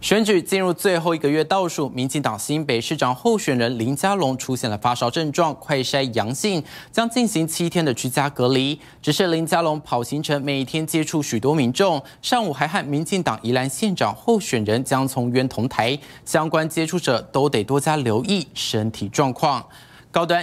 选举进入最后一个月倒数，民进党新北市长候选人林佳龙出现了发烧症状，快筛阳性，将进行七天的居家隔离。只是林佳龙跑行程，每天接触许多民众，上午还和民进党宜兰县长候选人江从渊同台，相关接触者都得多加留意身体状况。高端。